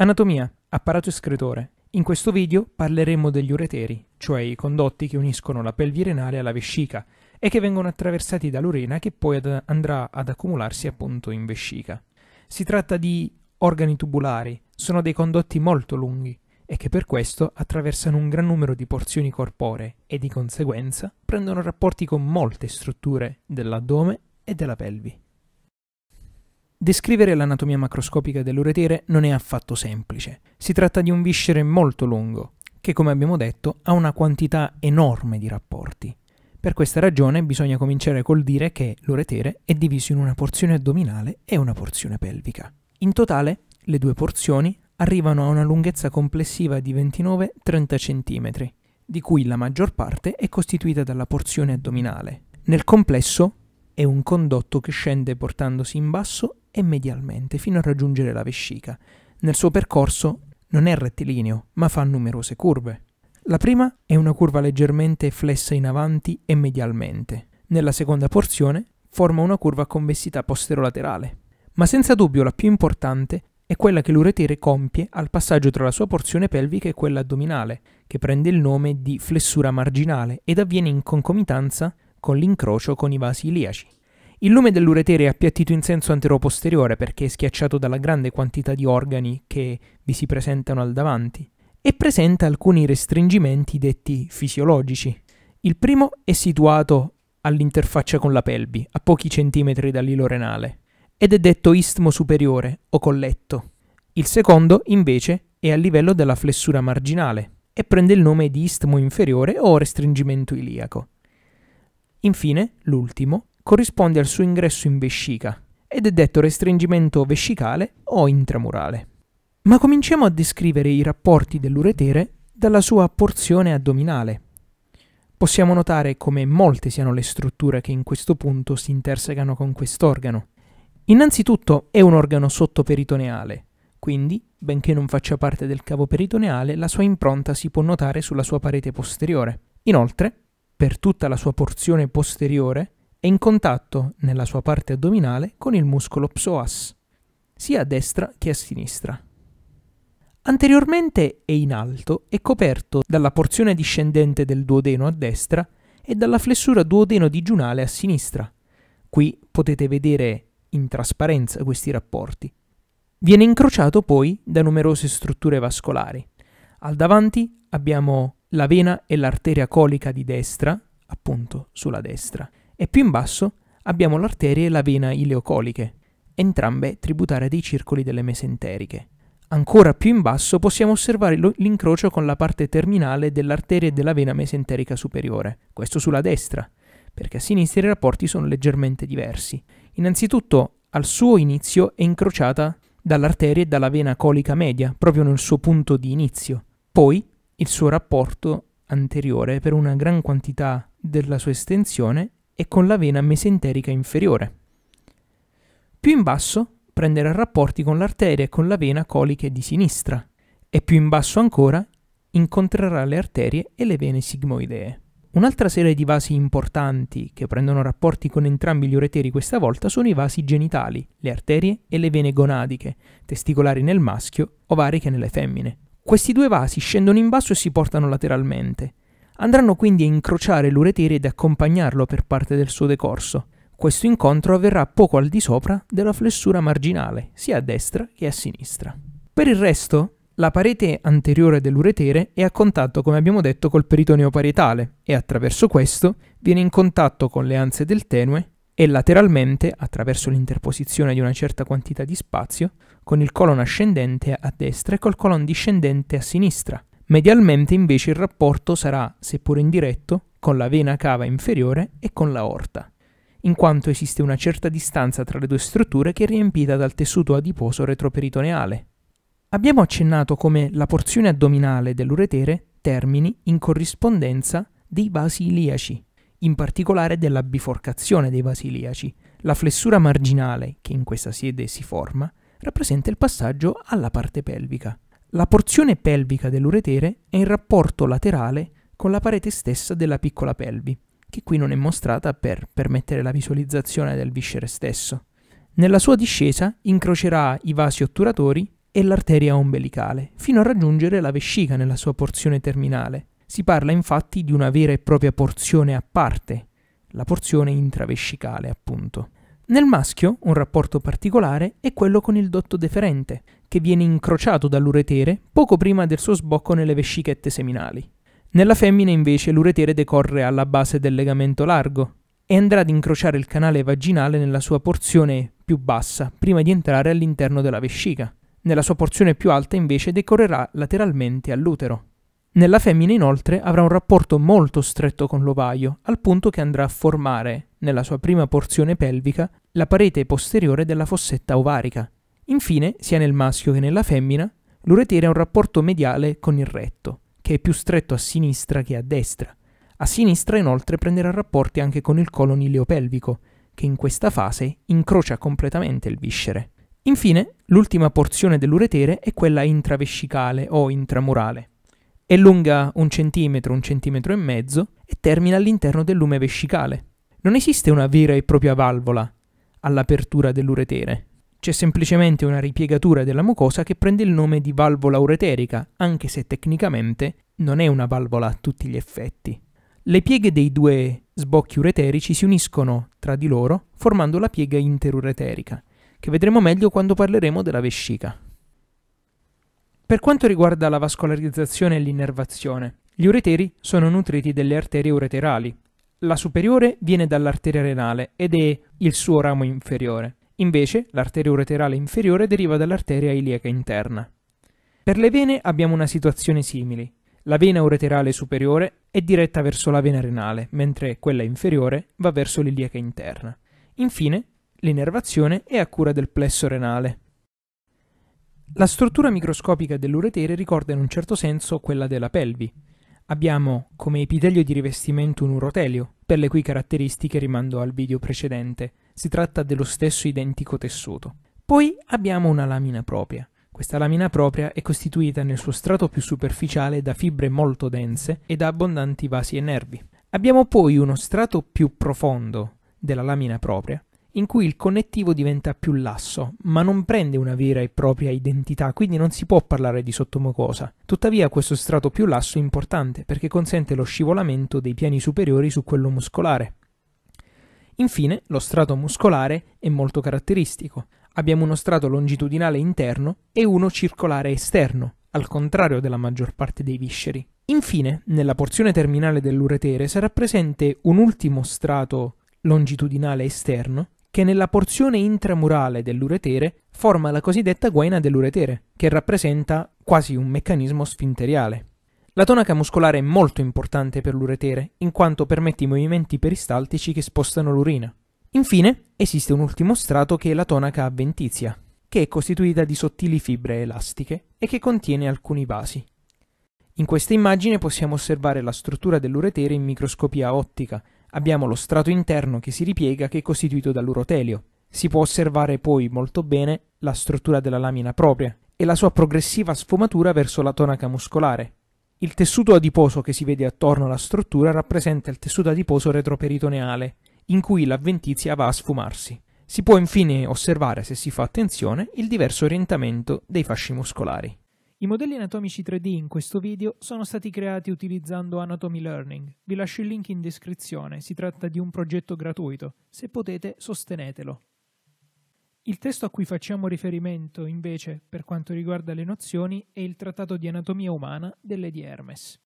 Anatomia, apparato escretore. In questo video parleremo degli ureteri, cioè i condotti che uniscono la pelvi renale alla vescica e che vengono attraversati dall'urina che poi ad andrà ad accumularsi appunto in vescica. Si tratta di organi tubulari, sono dei condotti molto lunghi e che per questo attraversano un gran numero di porzioni corporee e di conseguenza prendono rapporti con molte strutture dell'addome e della pelvi. Descrivere l'anatomia macroscopica dell'uretere non è affatto semplice. Si tratta di un viscere molto lungo, che come abbiamo detto ha una quantità enorme di rapporti. Per questa ragione bisogna cominciare col dire che l'uretere è diviso in una porzione addominale e una porzione pelvica. In totale, le due porzioni arrivano a una lunghezza complessiva di 29-30 cm, di cui la maggior parte è costituita dalla porzione addominale. Nel complesso è un condotto che scende portandosi in basso e medialmente fino a raggiungere la vescica. Nel suo percorso non è rettilineo, ma fa numerose curve. La prima è una curva leggermente flessa in avanti e medialmente. Nella seconda porzione forma una curva a convessità posterolaterale. Ma senza dubbio la più importante è quella che l'uretere compie al passaggio tra la sua porzione pelvica e quella addominale, che prende il nome di flessura marginale ed avviene in concomitanza con l'incrocio con i vasi iliaci. Il lume dell'uretere è appiattito in senso antero-posteriore perché è schiacciato dalla grande quantità di organi che vi si presentano al davanti e presenta alcuni restringimenti detti fisiologici. Il primo è situato all'interfaccia con la pelvi, a pochi centimetri dall'ilo renale, ed è detto istmo superiore o colletto. Il secondo, invece, è a livello della flessura marginale e prende il nome di istmo inferiore o restringimento iliaco. Infine, l'ultimo corrisponde al suo ingresso in vescica ed è detto restringimento vescicale o intramurale. Ma cominciamo a descrivere i rapporti dell'uretere dalla sua porzione addominale. Possiamo notare come molte siano le strutture che in questo punto si intersecano con quest'organo. Innanzitutto è un organo sottoperitoneale, quindi, benché non faccia parte del cavo peritoneale, la sua impronta si può notare sulla sua parete posteriore. Inoltre, per tutta la sua porzione posteriore, è in contatto nella sua parte addominale con il muscolo psoas, sia a destra che a sinistra. Anteriormente è in alto è coperto dalla porzione discendente del duodeno a destra e dalla flessura duodeno digiunale a sinistra. Qui potete vedere in trasparenza questi rapporti. Viene incrociato poi da numerose strutture vascolari. Al davanti abbiamo la vena e l'arteria colica di destra, appunto sulla destra, e più in basso abbiamo l'arteria e la vena ileocoliche, entrambe tributare dei circoli delle mesenteriche. Ancora più in basso possiamo osservare l'incrocio con la parte terminale dell'arteria e della vena mesenterica superiore, questo sulla destra, perché a sinistra i rapporti sono leggermente diversi. Innanzitutto, al suo inizio è incrociata dall'arteria e dalla vena colica media, proprio nel suo punto di inizio. Poi il suo rapporto anteriore per una gran quantità della sua estensione e con la vena mesenterica inferiore. Più in basso prenderà rapporti con l'arteria e con la vena coliche di sinistra e più in basso ancora incontrerà le arterie e le vene sigmoidee. Un'altra serie di vasi importanti che prendono rapporti con entrambi gli ureteri questa volta sono i vasi genitali, le arterie e le vene gonadiche, testicolari nel maschio, ovariche nelle femmine. Questi due vasi scendono in basso e si portano lateralmente, Andranno quindi a incrociare l'uretere ed accompagnarlo per parte del suo decorso. Questo incontro avverrà poco al di sopra della flessura marginale, sia a destra che a sinistra. Per il resto, la parete anteriore dell'uretere è a contatto, come abbiamo detto, col peritoneo parietale e attraverso questo viene in contatto con le anse del tenue e lateralmente, attraverso l'interposizione di una certa quantità di spazio, con il colon ascendente a destra e col colon discendente a sinistra, Medialmente invece il rapporto sarà, seppur indiretto, con la vena cava inferiore e con l'aorta, in quanto esiste una certa distanza tra le due strutture che è riempita dal tessuto adiposo retroperitoneale. Abbiamo accennato come la porzione addominale dell'uretere termini in corrispondenza dei vasi iliaci, in particolare della biforcazione dei vasi iliaci. La flessura marginale, che in questa sede si forma, rappresenta il passaggio alla parte pelvica. La porzione pelvica dell'uretere è in rapporto laterale con la parete stessa della piccola pelvi, che qui non è mostrata per permettere la visualizzazione del viscere stesso. Nella sua discesa incrocerà i vasi otturatori e l'arteria ombelicale, fino a raggiungere la vescica nella sua porzione terminale. Si parla infatti di una vera e propria porzione a parte, la porzione intravescicale appunto. Nel maschio un rapporto particolare è quello con il dotto deferente, che viene incrociato dall'uretere poco prima del suo sbocco nelle vescichette seminali. Nella femmina invece l'uretere decorre alla base del legamento largo e andrà ad incrociare il canale vaginale nella sua porzione più bassa prima di entrare all'interno della vescica. Nella sua porzione più alta invece decorrerà lateralmente all'utero. Nella femmina inoltre avrà un rapporto molto stretto con l'ovaio, al punto che andrà a formare nella sua prima porzione pelvica, la parete posteriore della fossetta ovarica. Infine, sia nel maschio che nella femmina, l'uretere ha un rapporto mediale con il retto, che è più stretto a sinistra che a destra. A sinistra inoltre prenderà rapporti anche con il colon ileopelvico, che in questa fase incrocia completamente il viscere. Infine, l'ultima porzione dell'uretere è quella intravescicale o intramurale. È lunga un centimetro, un centimetro e mezzo e termina all'interno del lume vescicale. Non esiste una vera e propria valvola all'apertura dell'uretere. C'è semplicemente una ripiegatura della mucosa che prende il nome di valvola ureterica, anche se tecnicamente non è una valvola a tutti gli effetti. Le pieghe dei due sbocchi ureterici si uniscono tra di loro formando la piega interureterica, che vedremo meglio quando parleremo della vescica. Per quanto riguarda la vascolarizzazione e l'innervazione, gli ureteri sono nutriti delle arterie ureterali, la superiore viene dall'arteria renale ed è il suo ramo inferiore. Invece, l'arteria ureterale inferiore deriva dall'arteria iliaca interna. Per le vene abbiamo una situazione simile. La vena ureterale superiore è diretta verso la vena renale, mentre quella inferiore va verso l'iliaca interna. Infine, l'innervazione è a cura del plesso renale. La struttura microscopica dell'uretere ricorda in un certo senso quella della pelvi, Abbiamo come epitelio di rivestimento un urotelio, per le cui caratteristiche rimando al video precedente. Si tratta dello stesso identico tessuto. Poi abbiamo una lamina propria. Questa lamina propria è costituita nel suo strato più superficiale da fibre molto dense e da abbondanti vasi e nervi. Abbiamo poi uno strato più profondo della lamina propria, in cui il connettivo diventa più lasso, ma non prende una vera e propria identità, quindi non si può parlare di sottomucosa. Tuttavia questo strato più lasso è importante perché consente lo scivolamento dei piani superiori su quello muscolare. Infine, lo strato muscolare è molto caratteristico. Abbiamo uno strato longitudinale interno e uno circolare esterno, al contrario della maggior parte dei visceri. Infine, nella porzione terminale dell'uretere sarà presente un ultimo strato longitudinale esterno che nella porzione intramurale dell'uretere forma la cosiddetta guaina dell'uretere, che rappresenta quasi un meccanismo sfinteriale. La tonaca muscolare è molto importante per l'uretere, in quanto permette i movimenti peristaltici che spostano l'urina. Infine, esiste un ultimo strato che è la tonaca avventizia, che è costituita di sottili fibre elastiche e che contiene alcuni vasi. In questa immagine possiamo osservare la struttura dell'uretere in microscopia ottica, Abbiamo lo strato interno che si ripiega che è costituito dall'urotelio. Si può osservare poi molto bene la struttura della lamina propria e la sua progressiva sfumatura verso la tonaca muscolare. Il tessuto adiposo che si vede attorno alla struttura rappresenta il tessuto adiposo retroperitoneale, in cui l'avventizia va a sfumarsi. Si può infine osservare, se si fa attenzione, il diverso orientamento dei fasci muscolari. I modelli anatomici 3D in questo video sono stati creati utilizzando Anatomy Learning. Vi lascio il link in descrizione, si tratta di un progetto gratuito. Se potete, sostenetelo. Il testo a cui facciamo riferimento, invece, per quanto riguarda le nozioni, è il Trattato di Anatomia Umana delle di Hermes.